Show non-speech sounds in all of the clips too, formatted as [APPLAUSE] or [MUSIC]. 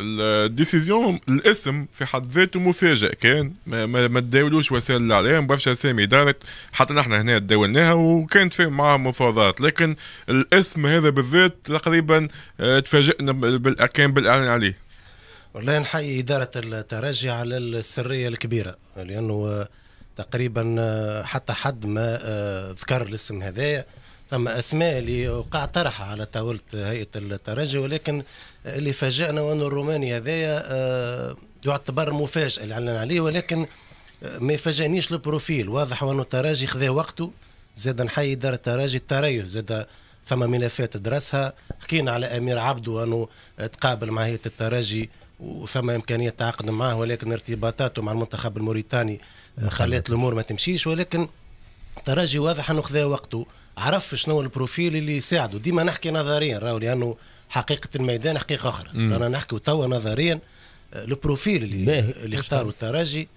الديسيزيون الاسم في حد ذاته مفاجئ كان ما, ما, ما تداولوش وسائل الاعلام برشا اسامي دارت حتى نحن هنا تداولناها وكانت فيه معها مفاوضات لكن الاسم هذا بالذات تقريبا آه، تفاجئنا كان بالاعلان عليه والله نحيي إدارة الترجي على السرية الكبيرة لأنه تقريبا آه، حتى حد ما آه، ذكر الاسم هذايا فما اسماء اللي وقع طرحها على طاوله هيئه الترجي ولكن اللي فاجئنا انه الروماني هذايا آه، يعتبر مفاجاه اللي اعلن عليه ولكن آه، ما يفاجئنيش البروفيل واضح وانه الترجي خذا وقته زاد نحيي دار التراجي التريث زاد ثم ملفات درسها حكينا على امير عبدو انه تقابل مع هيئه الترجي وثم امكانيه تعاقد معه ولكن ارتباطاته مع المنتخب الموريتاني آه، خلات الامور ما تمشيش ولكن ترجي واضح انه خذا وقته عرف شنو البروفيل اللي يساعده ديما نحكي نظريا راهو لانه حقيقه الميدان حقيقه اخرى رانا نحكي توا نظريا آه، البروفيل اللي اللي اختاره الترجي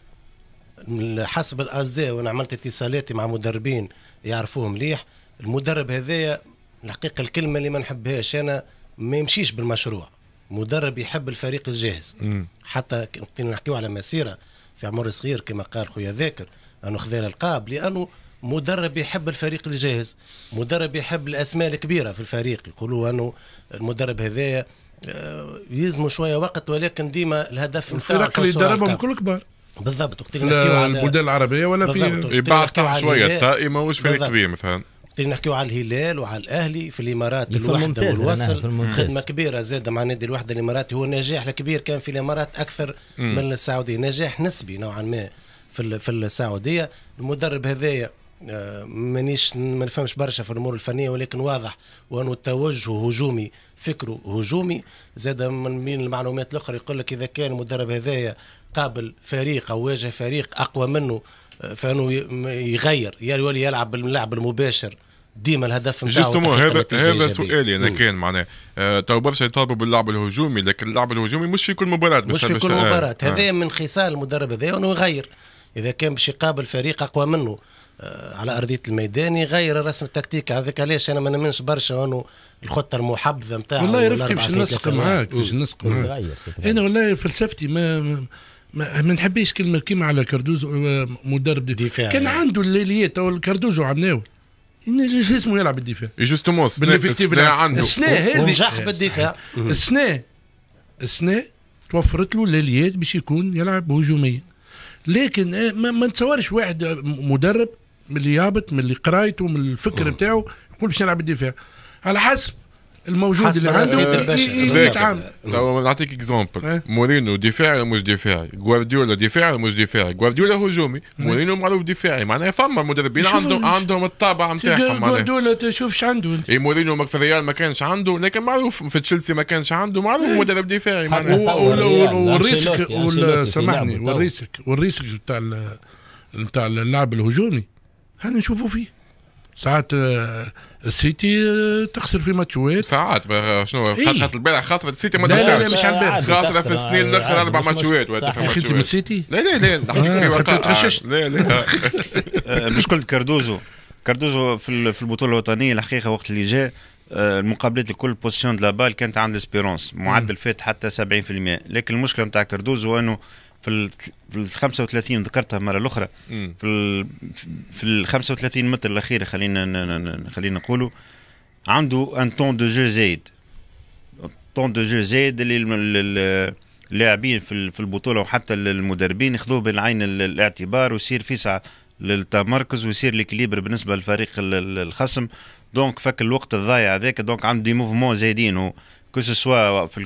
حسب الاس دي وانا عملت اتصالاتي مع مدربين يعرفوه مليح المدرب هذايا الحقيقه الكلمه اللي ما نحبهاش انا ما يمشيش بالمشروع مدرب يحب الفريق الجاهز مم. حتى نحكيو على مسيره في عمر صغير كما قال خويا ذاكر انه خذا القاب لانه مدرب يحب الفريق الجاهز مدرب يحب الاسماء الكبيره في الفريق يقولوا انه المدرب هذايا آه، يلزموا شويه وقت ولكن ديما الهدف الفرق اللي دربهم كل كبار بالضبط وقت اللي نحكيو على البلدان العربيه ولا في يبعد شويه الطائمه واش فريق كبير مثلا وقت اللي نحكيو على الهلال وعلى الاهلي في الامارات الوحده والوصل نعم، خدمه كبيره زاده مع نادي الوحده الاماراتي هو نجاح الكبير كان في الامارات اكثر م. من السعوديه نجاح نسبي نوعا ما في في السعوديه المدرب هذايا آه، مانيش ما نفهمش برشا في الامور الفنيه ولكن واضح وانه التوجه هجومي فكره هجومي زاد من بين المعلومات الاخرى يقول لك اذا كان المدرب هذايا قابل فريق او واجه فريق اقوى منه آه، فانه يغير يولي يلعب باللعب المباشر ديما الهدف نتاعو هذا هذا سؤالي انا كان معناه آه تو برشا يطالبوا باللعب الهجومي لكن اللعب الهجومي مش في كل مباراه مش في كل مباراه آه. هذا من خصال المدرب هذا انه يغير اذا كان باش يقابل فريق اقوى منه آه، على ارضيه الميدان يغير الرسم التكتيكي هذاك علاش انا ما نمنش برشا انه الخطه المحبذه نتاعو والله رفقي باش نسق معاك باش نسق معاك انا والله فلسفتي ما ما, ما نحبش كلمه كيما على كاردوزو آه، مدرب دفاع كان عنده الليليات او كاردوزو عمناوي اسمه يلعب بالدفاع جوستومون السنا عنده السنا هذه نجح بالدفاع السنا السنا توفرت له الليليات باش يكون يلعب هجوميا لكن آه، ما, ما نتصورش واحد مدرب من اللي يهبط من اللي قرايته من الفكر بتاعه يقول باش نلعب الدفاع على حسب الموجود اللي عنده تو نعطيك اكزومبل إيه؟ مورينو دفاعي ولا مش دفاعي جوارديولا دفاعي ولا مش دفاعي جوارديولا هجومي إيه؟ مورينو معروف دفاعي معناها فما مدربين عندهم عندهم الطابع نتاعهم جوارديولا ايش عنده اي مورينو في الريال ما كانش عنده لكن معروف في تشيلسي ما كانش عنده معروف إيه. مدرب دفاعي معناها والريسك سامحني والريسك والريسك نتاع نتاع اللعب الهجومي هذا نشوفوا فيه ساعات آه، السيتي آه، تخسر في ماتشوات ساعات شنو فتحت إيه. البارح خاطر السيتي ما تخسرش لا لا مش على البارح خاطر في السنين الاخر اربع ماتشوات انت من السيتي لا لا لا آه، تغششت لا لا [LAUGHS] قلت كاردوزو كاردوزو في البطولة الوطنية الحقيقة وقت اللي جاء المقابلات الكل بوزيسيون دو لابال كانت عند اسبيرونس معدل فات حتى 70% لكن المشكله نتاع كاردوزو انه في ال في ال 35 ذكرتها مره الاخرى في ال في ال 35 متر الاخيره خلينا خلينا نقولوا عنده ان تون دو جو زايد طون دو جو زايد اللي اللاعبين في البطوله وحتى المدربين ياخذوه بالعين الاعتبار ويصير في للتمركز ويصير ليكليبر بالنسبه للفريق الخصم دونك فك الوقت الضايع هذاك دونك عنده دي موفمون زايدين كو سوا في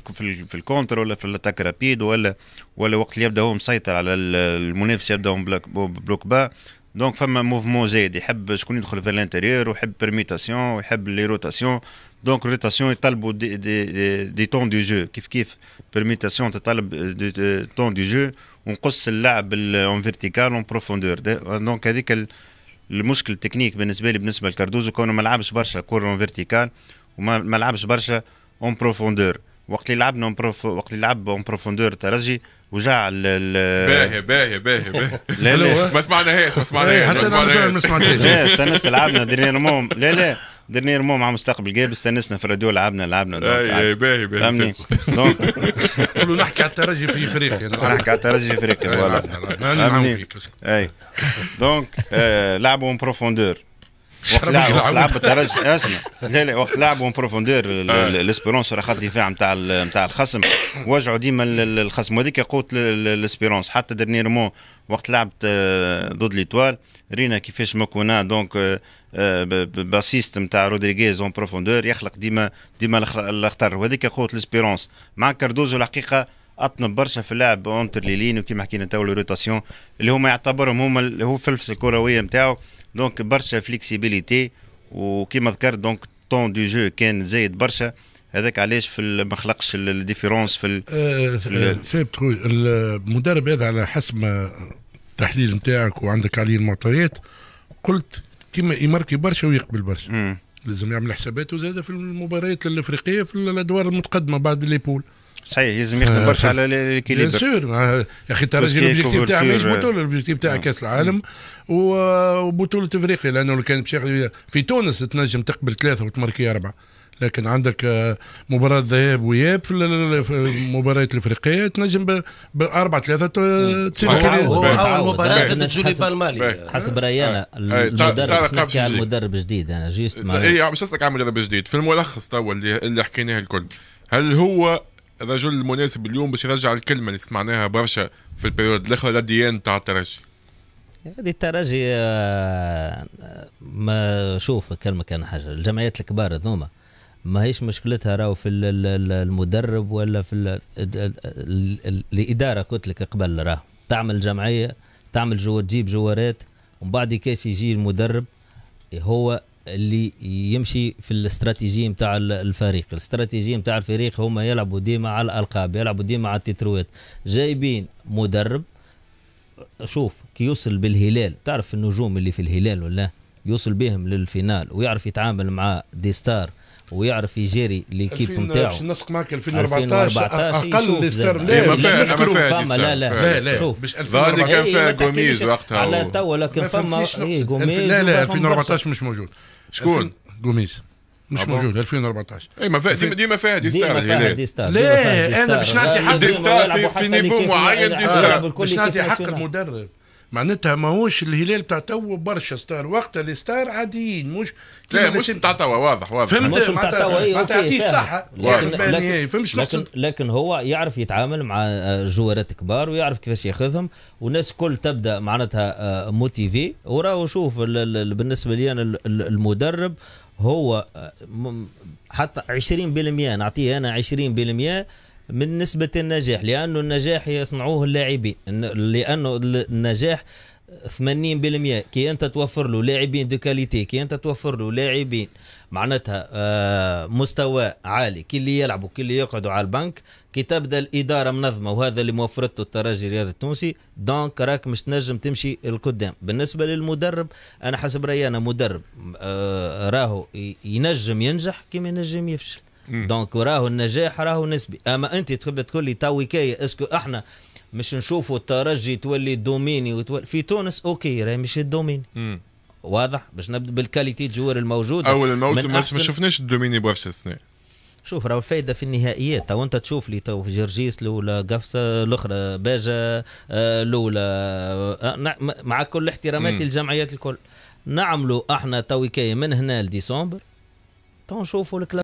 في الكونتر ولا في الاتاك رابيد ولا ولا وقت اللي يبدا هو مسيطر على المنافس يبدا بلوك با دونك فما موفمون زايد يحب شكون يدخل في الانتيريور ويحب بيرميتاسيون ويحب لي روتاسيون دونك روتاسيون يطلبوا دي, دي, دي, دي تون دو جو كيف كيف بيرميتاسيون تطلب دي, دي تون دو جو ونقص اللعب اون فيرتيكال اون بروفوندور دونك هذيك المشكل التكنيك بالنسبه لي بالنسبه لكاردوزو كونه ما لعبش برشا كور اون فيرتيكال وما لعبش برشا اون بروفوندور وقت اللي لعبنا بروف... وقت اللي لعب اون بروفوندور ترجي وجع ال باهي باهي باهي باهي [LAUGHS] لا لا ما سمعناهاش ما سمعناهاش إيه، حتى انا ما سمعتهاش لا استانس لعبنا موم لا لا موم مع مستقبل جاي استنسنا في الراديو لعبنا لعبنا اي إيه، باهي باهي فهمني نقولوا نحكي على الترجي في افريقيا [LAUGHS] نحكي على الترجي في افريقيا إيه، فوالا اي دونك [LAUGHS] آه، لعبوا اون بروفوندور لعب بالدرجه [LAUGHS] اسمع لا لا وقت لعبوا بروفوندور آه. الاسبيرونس راه خط دفاع نتاع نتاع الخصم وجعوا ديما الخصم وهذيك قوه الاسبيرونس حتى درنيرمون وقت لعبت آه، ضد ليتوال رينا كيفاش مكونا دونك آه، باسيست نتاع رودريغيز اون بروفوندور يخلق ديما ديما الاخطر وهذيك قوه الاسبيرونس مع كاردوزو الحقيقه اطنب برشا في اللعب اونتر لي لين وكيما حكينا تو الروتاسيون اللي هما يعتبرهم هما هو فلفس الكرويه نتاعو دونك برشا فليكسيبيليتي وكيما ذكرت دونك طون دو جو كان زايد برشا هذاك علاش في ما خلقش الديفيرونس في ال في المدرب هذا على حسب التحليل نتاعك وعندك عليه المعطيات قلت كيما يمركي برشا ويقبل برشا لازم يعمل حساباته زاده في المباريات الافريقيه في الادوار المتقدمه بعد ليبول صحيح لازم يخدم برشا آه، على الكيليبر بيان سور يا اخي انت راجل الاوبجيكتيف تاعك ماهيش بطوله الاوبجيكتيف تاعك نعم. كاس العالم وبطوله افريقيا لانه لو كان في تونس تنجم تقبل ثلاثه وتمركي اربعه لكن عندك آه، مباراة ذهاب وياب في المباريات الإفريقية تنجم بأربعة ثلاثة تصير أول مباراة ضد جولي بالمالي حسب رأيي أنا آه، المدرب نحكي على المدرب جديد أنا جيست إي مش قصدك على المدرب جديد في الملخص توا اللي حكيناه الكل هل هو الرجل المناسب اليوم باش يرجع الكلمه اللي سمعناها برشا في البريود الاخر لديان تاع الترجي هذه الترجي آه، ما شوف كلمه كان حاجه الجمعيات الكبار هذوما ما هيش مشكلتها راهو في المدرب ولا في الاداره قلت لك قبل راه تعمل جمعيه تعمل جو تجيب جوارات ومن بعد كاش يجي المدرب هو اللي يمشي في الاستراتيجيه نتاع الفريق الاستراتيجيه نتاع الفريق هما يلعبوا ديما على الالقاب يلعبوا ديما على التترويات جايبين مدرب شوف كي يوصل بالهلال تعرف النجوم اللي في الهلال ولا يوصل بهم للفينال ويعرف يتعامل مع دي ستار ويعرف يجيري ليكيب نتاعو باش نسق معاك 2014 اقل دي ستار إيه، لا ما ما ستار لا لا لا شوف غادي كان إيه، فيها غوميز وقتها على توا لكن فما إيه، غوميز لا لا 2014 مش موجود شكون؟ قوميس مش أبو. موجود 2014 اي ما فيها ديما دي دي فيها فهد دي هلال لا انا باش نعطي حق ديستار في, في نيفو معين دي ستار باش نعطي حق المدرب معناتها ماهوش الهلال بتاع تو برشا ستار وقت اللي ستار عاديين مش لا مش بتاع توا واضح واضح فهمت مش بتاع توا ما تعطيش صحة لكن لكن, فهمش لكن, لكن هو يعرف يتعامل مع آه، جوارات كبار ويعرف كيفاش ياخذهم والناس كل تبدا معناتها آه، موتيفي وراهو شوف بالنسبه لي انا المدرب هو آه، حتى 20% نعطيه انا 20% من نسبة النجاح لأنه النجاح يصنعوه اللاعبين لأنه النجاح 80% كي انت توفر له لاعبين دو كاليتي كي انت توفر له لاعبين معناتها آه، مستوى عالي كي اللي يلعبوا كي اللي يقعدوا على البنك كي تبدا الاداره منظمه وهذا اللي موفرته الترجي الرياضي التونسي دونك راك مش تنجم تمشي القدام بالنسبه للمدرب انا حسب رايي انا مدرب آه، راهو ينجم ينجح كيما ينجم يفشل دونك راهو النجاح راهو نسبي اما انت تحب تقول لي تو كاية اسكو احنا مش نشوفوا الترجي تولي دوميني وتولي في تونس اوكي راهي مش الدوميني واضح باش نبدا بالكاليتي الجوار الموجوده اول الموسم أحسن... ما شفناش الدوميني برشا السنه شوف راهو الفايده في النهائيات تو انت تشوف لي تو جرجيس الاولى قفصه الاخرى باجا آه، الاولى آه، مع كل احتراماتي الجمعيات الكل نعملوا احنا توكايه من هنا لديسمبر تو نشوفوا الكلاب